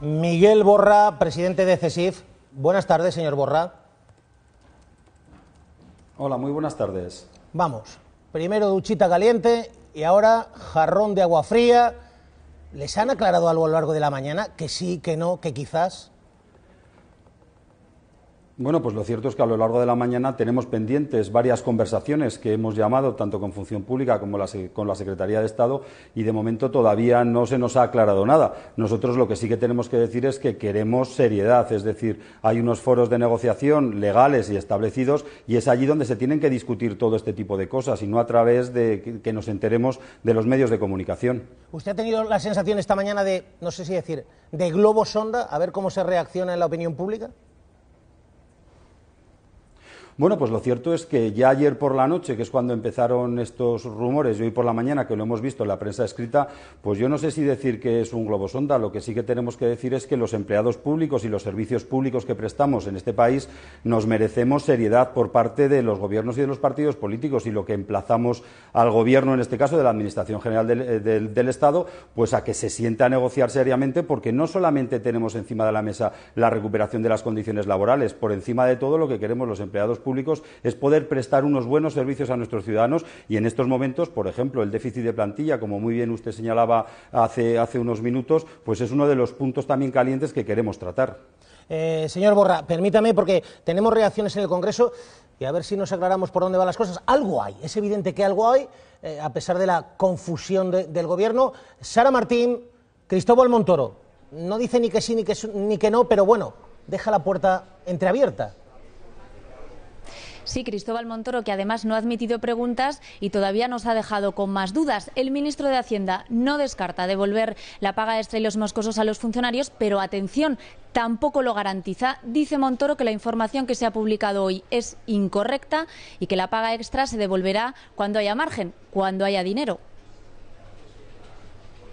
Miguel Borra, presidente de CESIF. Buenas tardes, señor Borra. Hola, muy buenas tardes. Vamos, primero duchita caliente y ahora jarrón de agua fría. ¿Les han aclarado algo a lo largo de la mañana? Que sí, que no, que quizás. Bueno, pues lo cierto es que a lo largo de la mañana tenemos pendientes varias conversaciones que hemos llamado tanto con Función Pública como con la Secretaría de Estado y de momento todavía no se nos ha aclarado nada. Nosotros lo que sí que tenemos que decir es que queremos seriedad, es decir, hay unos foros de negociación legales y establecidos y es allí donde se tienen que discutir todo este tipo de cosas y no a través de que nos enteremos de los medios de comunicación. ¿Usted ha tenido la sensación esta mañana de, no sé si decir, de globo sonda, a ver cómo se reacciona en la opinión pública? Bueno, pues lo cierto es que ya ayer por la noche, que es cuando empezaron estos rumores, y hoy por la mañana, que lo hemos visto en la prensa escrita, pues yo no sé si decir que es un globo sonda. Lo que sí que tenemos que decir es que los empleados públicos y los servicios públicos que prestamos en este país nos merecemos seriedad por parte de los gobiernos y de los partidos políticos. Y lo que emplazamos al gobierno, en este caso de la Administración General del, eh, Estado, pues a que se sienta a negociar seriamente, porque no solamente tenemos encima de la mesa la recuperación de las condiciones laborales, por encima de todo lo que queremos los empleados públicos es poder prestar unos buenos servicios a nuestros ciudadanos y en estos momentos, por ejemplo, el déficit de plantilla, como muy bien usted señalaba hace, unos minutos, pues es uno de los puntos también calientes que queremos tratar. Eh, señor Borra, permítame, porque tenemos reacciones en el Congreso y a ver si nos aclaramos por dónde van las cosas. Algo hay, es evidente que algo hay, eh, a pesar de la confusión del Gobierno. Sara Martín, Cristóbal Montoro, no dice ni que sí ni que, ni que no, pero bueno, deja la puerta entreabierta. Sí, Cristóbal Montoro, que además no ha admitido preguntas y todavía nos ha dejado con más dudas. El ministro de Hacienda no descarta devolver la paga extra y los moscosos a los funcionarios, pero atención, tampoco lo garantiza. Dice Montoro que la información que se ha publicado hoy es incorrecta y que la paga extra se devolverá cuando haya margen, cuando haya dinero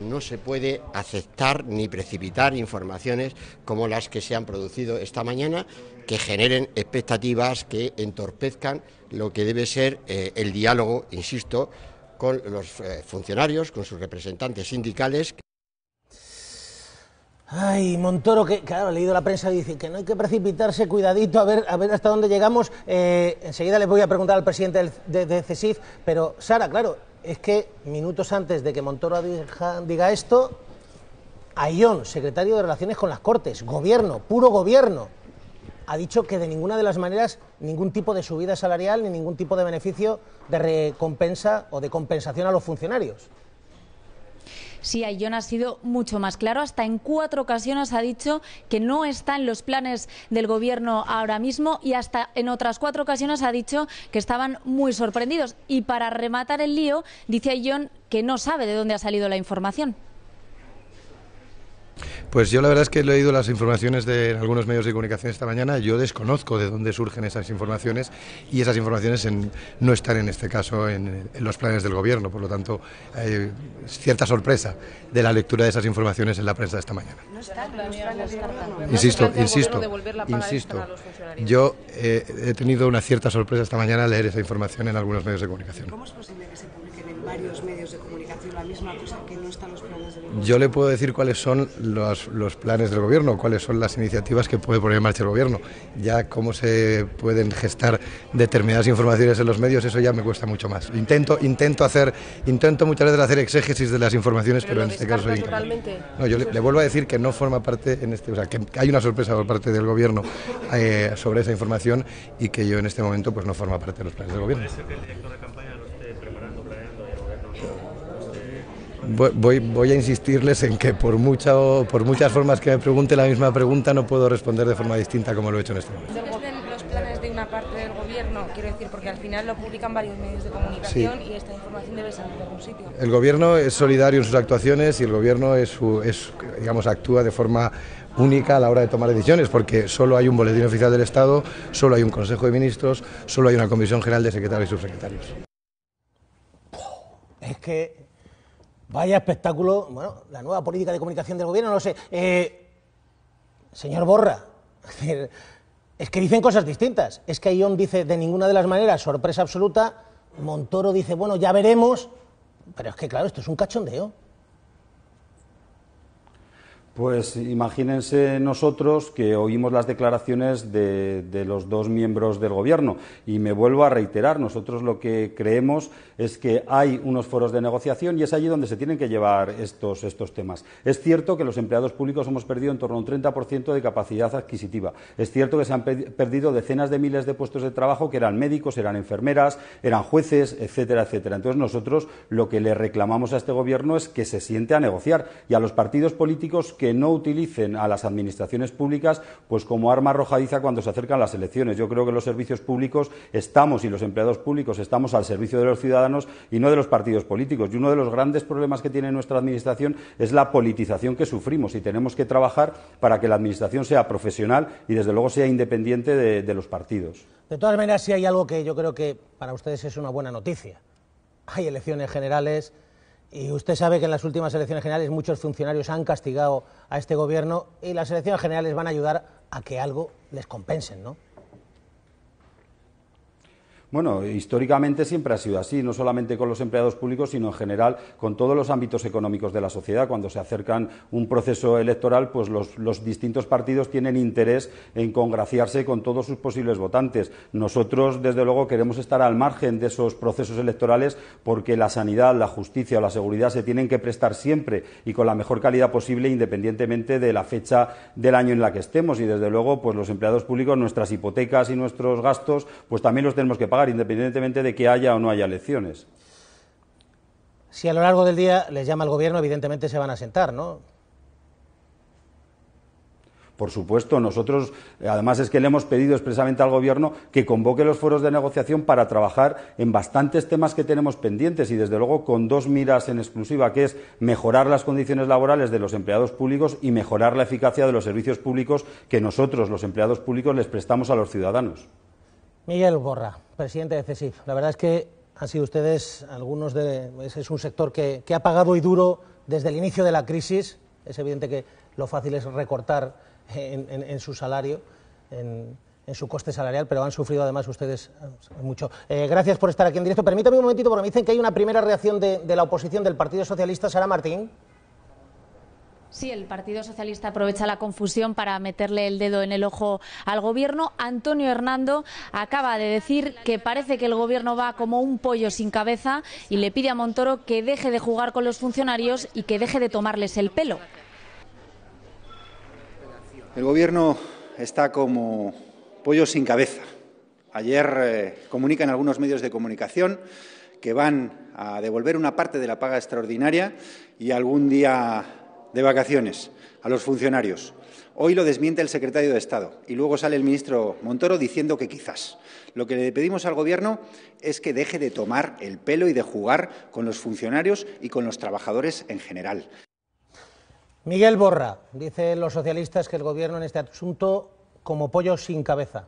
no se puede aceptar ni precipitar informaciones como las que se han producido esta mañana, que generen expectativas que entorpezcan lo que debe ser eh, el diálogo, insisto, con los eh, funcionarios, con sus representantes sindicales. Ay, Montoro, que claro, he leído la prensa y dice que no hay que precipitarse, cuidadito, a ver, a ver hasta dónde llegamos. Eh, enseguida le voy a preguntar al presidente de, de CESIF, pero Sara, claro, es que minutos antes de que Montoro diga, esto, Ayón, secretario de Relaciones con las Cortes, gobierno, puro gobierno, ha dicho que de ninguna de las maneras ningún tipo de subida salarial ni ningún tipo de beneficio de recompensa o de compensación a los funcionarios. Sí, Ayllón ha sido mucho más claro. Hasta en cuatro ocasiones ha dicho que no está en los planes del gobierno ahora mismo y hasta en otras cuatro ocasiones ha dicho que estaban muy sorprendidos. Y para rematar el lío, dice Ayllón que no sabe de dónde ha salido la información. Pues yo la verdad es que he leído las informaciones de algunos medios de comunicación esta mañana. Yo desconozco de dónde surgen esas informaciones y esas informaciones no están en este caso en, los planes del gobierno. Por lo tanto, hay cierta sorpresa de la lectura de esas informaciones en la prensa esta mañana. No Insisto, insisto, insisto. Yo eh, he tenido una cierta sorpresa esta mañana al leer esa información en algunos medios de comunicación varios medios de comunicación la misma cosa, que no están los planes del Yo le puedo decir cuáles son los, planes del gobierno, cuáles son las iniciativas que puede poner en marcha el gobierno. Ya cómo se pueden gestar determinadas informaciones en los medios, eso ya me cuesta mucho más. Intento, intento hacer, intento muchas veces hacer exégesis de las informaciones, pero, en este caso No, yo le, vuelvo a decir que no forma parte en este, o sea, que hay una sorpresa por parte del gobierno eh, sobre esa información y que yo en este momento pues no forma parte de los planes del gobierno. Voy, voy, a insistirles en que por, por muchas formas que me pregunte la misma pregunta no puedo responder de forma distinta como lo he hecho en este momento. los planes de una parte del gobierno? Quiero decir, porque al final lo publican varios medios de comunicación y esta información debe salir de algún sitio. El gobierno es solidario en sus actuaciones y el gobierno es, es, digamos, actúa de forma única a la hora de tomar decisiones, porque solo hay un boletín oficial del Estado, solo hay un Consejo de Ministros, solo hay una Comisión General de Secretarios y Subsecretarios. Es que Vaya espectáculo, bueno, la nueva política de comunicación del gobierno, no sé. Eh, señor Borra, es que dicen cosas distintas. Es que Ayón dice de ninguna de las maneras, sorpresa absoluta. Montoro dice, bueno, ya veremos. Pero es que, claro, esto es un cachondeo. Pues imagínense nosotros que oímos las declaraciones de, los dos miembros del Gobierno y me vuelvo a reiterar, nosotros lo que creemos es que hay unos foros de negociación y es allí donde se tienen que llevar estos, estos temas. Es cierto que los empleados públicos hemos perdido en torno a un 30% de capacidad adquisitiva. Es cierto que se han perdido decenas de miles de puestos de trabajo que eran médicos, eran enfermeras, eran jueces, etcétera, etcétera. Entonces nosotros lo que le reclamamos a este Gobierno es que se siente a negociar y a los partidos políticos que no utilicen a las administraciones públicas pues como arma arrojadiza cuando se acercan las elecciones. Yo creo que los servicios públicos estamos y los empleados públicos estamos al servicio de los ciudadanos y no de los partidos políticos. Y uno de los grandes problemas que tiene nuestra administración es la politización que sufrimos y tenemos que trabajar para que la administración sea profesional y desde luego sea independiente de, los partidos. De todas maneras, si hay algo que yo creo que para ustedes es una buena noticia. Hay elecciones generales y usted sabe que en las últimas elecciones generales muchos funcionarios han castigado a este gobierno y las elecciones generales van a ayudar a que algo les compensen, ¿no? Bueno, históricamente siempre ha sido así, no solamente con los empleados públicos, sino en general con todos los ámbitos económicos de la sociedad. Cuando se acercan un proceso electoral, pues los, distintos partidos tienen interés en congraciarse con todos sus posibles votantes. Nosotros, desde luego, queremos estar al margen de esos procesos electorales porque la sanidad, la justicia o la seguridad se tienen que prestar siempre y con la mejor calidad posible, independientemente de la fecha del año en la que estemos. Y, desde luego, pues los empleados públicos, nuestras hipotecas y nuestros gastos, pues también los tenemos que pagar independientemente de que haya o no haya elecciones. Si a lo largo del día les llama el gobierno, evidentemente se van a sentar, ¿no? Por supuesto, nosotros, además es que le hemos pedido expresamente al Gobierno que convoque los foros de negociación para trabajar en bastantes temas que tenemos pendientes y, desde luego, con dos miras en exclusiva, que es mejorar las condiciones laborales de los empleados públicos y mejorar la eficacia de los servicios públicos que nosotros, los empleados públicos, les prestamos a los ciudadanos. Miguel Borra, presidente de CESIF. La verdad es que han sido ustedes algunos de. Ese es un sector que, ha pagado y duro desde el inicio de la crisis. Es evidente que lo fácil es recortar en, su salario, en, su coste salarial, pero han sufrido además ustedes mucho. Eh, gracias por estar aquí en directo. Permítame un momentito, porque me dicen que hay una primera reacción de, de la oposición del Partido Socialista, Sara Martín. Sí, el Partido Socialista aprovecha la confusión para meterle el dedo en el ojo al gobierno. Antonio Hernando acaba de decir que parece que el gobierno va como un pollo sin cabeza y le pide a Montoro que deje de jugar con los funcionarios y que deje de tomarles el pelo. El gobierno está como pollo sin cabeza. Ayer eh, comunican algunos medios de comunicación que van a devolver una parte de la paga extraordinaria y algún día de vacaciones a los funcionarios. Hoy lo desmiente el secretario de Estado y luego sale el ministro Montoro diciendo que quizás. Lo que le pedimos al Gobierno es que deje de tomar el pelo y de jugar con los funcionarios y con los trabajadores en general. Miguel Borra, dice los socialistas que el Gobierno en este asunto como pollo sin cabeza.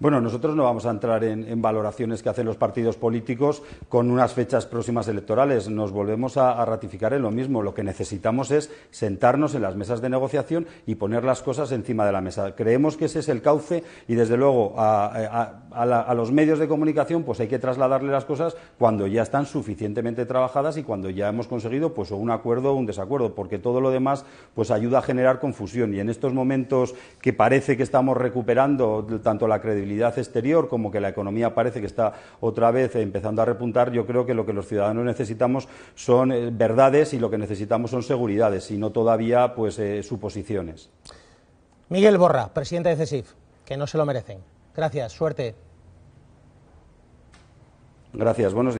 Bueno, nosotros no vamos a entrar en, valoraciones que hacen los partidos políticos con unas fechas próximas electorales. Nos volvemos a, ratificar en lo mismo. Lo que necesitamos es sentarnos en las mesas de negociación y poner las cosas encima de la mesa. Creemos que ese es el cauce y, desde luego, a a, los medios de comunicación, pues hay que trasladarle las cosas cuando ya están suficientemente trabajadas y cuando ya hemos conseguido pues un acuerdo o un desacuerdo, porque todo lo demás pues ayuda a generar confusión y en estos momentos que parece que estamos recuperando tanto la credibilidad exterior como que la economía parece que está otra vez empezando a repuntar, yo creo que lo que los ciudadanos necesitamos son eh, verdades y lo que necesitamos son seguridades y no todavía pues eh, suposiciones. Miguel Borra, presidente de CESIF, que no se lo merecen. Gracias, suerte. Gracias, buenos días.